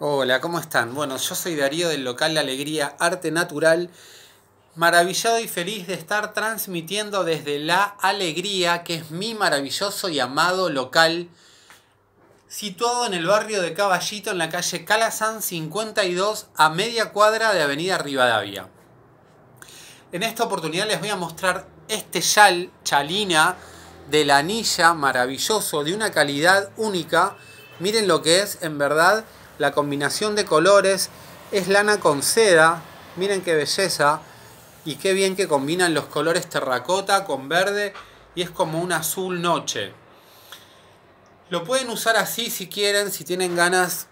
Hola, ¿cómo están? Bueno, yo soy Darío del local La Alegría Arte Natural, maravillado y feliz de estar transmitiendo desde La Alegría, que es mi maravilloso y amado local, situado en el barrio de Caballito, en la calle Calazán 52, a media cuadra de Avenida Rivadavia. En esta oportunidad les voy a mostrar este chal, chalina, de la anilla, maravilloso, de una calidad única. Miren lo que es, en verdad, la combinación de colores es lana con seda, miren qué belleza y qué bien que combinan los colores terracota con verde y es como un azul noche. Lo pueden usar así si quieren, si tienen ganas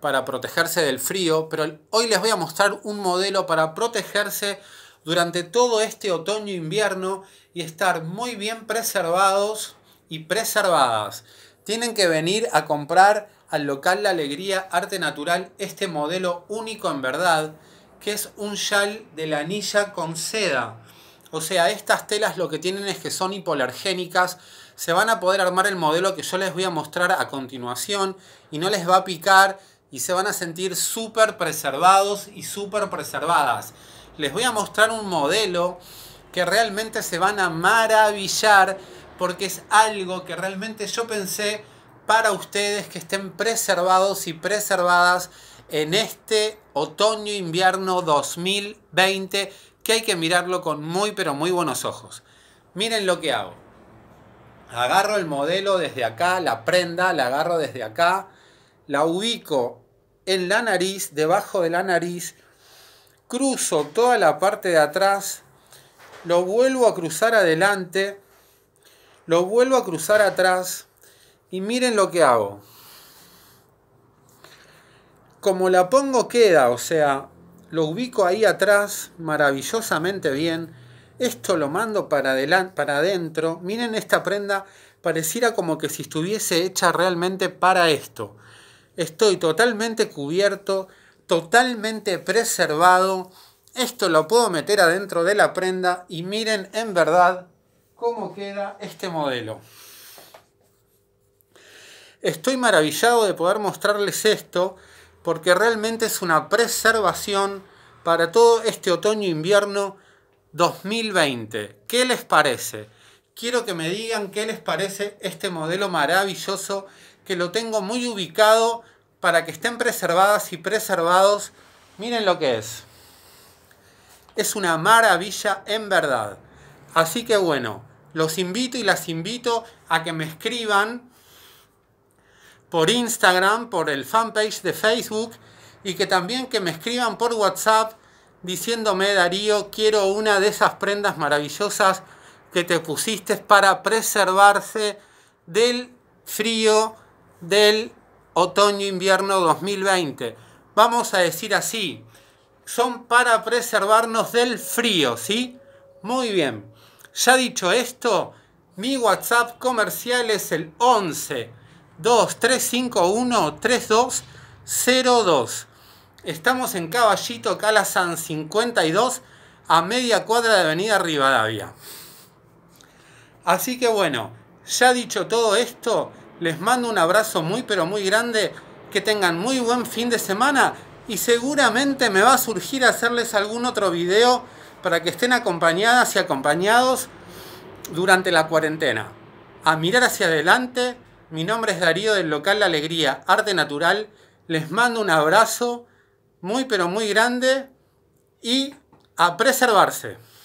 para protegerse del frío, pero hoy les voy a mostrar un modelo para protegerse durante todo este otoño e invierno y estar muy bien preservados y preservadas. Tienen que venir a comprar al local La Alegría Arte Natural este modelo único en verdad, que es un shawl de la anilla con seda. O sea, estas telas lo que tienen es que son hipolergénicas. se van a poder armar el modelo que yo les voy a mostrar a continuación y no les va a picar y se van a sentir súper preservados y súper preservadas. Les voy a mostrar un modelo que realmente se van a maravillar porque es algo que realmente yo pensé para ustedes que estén preservados y preservadas en este otoño-invierno 2020 que hay que mirarlo con muy pero muy buenos ojos. Miren lo que hago. Agarro el modelo desde acá, la prenda, la agarro desde acá, la ubico en la nariz, debajo de la nariz, cruzo toda la parte de atrás, lo vuelvo a cruzar adelante, lo vuelvo a cruzar atrás, y miren lo que hago. Como la pongo queda, o sea, lo ubico ahí atrás maravillosamente bien. Esto lo mando para, adelante, para adentro. Miren esta prenda, pareciera como que si estuviese hecha realmente para esto. Estoy totalmente cubierto, totalmente preservado. Esto lo puedo meter adentro de la prenda y miren en verdad cómo queda este modelo. Estoy maravillado de poder mostrarles esto porque realmente es una preservación para todo este otoño-invierno 2020. ¿Qué les parece? Quiero que me digan qué les parece este modelo maravilloso que lo tengo muy ubicado para que estén preservadas y preservados. Miren lo que es. Es una maravilla en verdad. Así que bueno, los invito y las invito a que me escriban por Instagram, por el fanpage de Facebook y que también que me escriban por WhatsApp diciéndome Darío, quiero una de esas prendas maravillosas que te pusiste para preservarse del frío del otoño-invierno 2020. Vamos a decir así, son para preservarnos del frío, ¿sí? Muy bien. Ya dicho esto, mi WhatsApp comercial es el 11 2351 3202. Estamos en Caballito, Calasan 52, a media cuadra de Avenida Rivadavia. Así que bueno, ya dicho todo esto, les mando un abrazo muy pero muy grande, que tengan muy buen fin de semana y seguramente me va a surgir hacerles algún otro video para que estén acompañadas y acompañados durante la cuarentena. A mirar hacia adelante, mi nombre es Darío del local La Alegría, Arte Natural. Les mando un abrazo muy pero muy grande y a preservarse.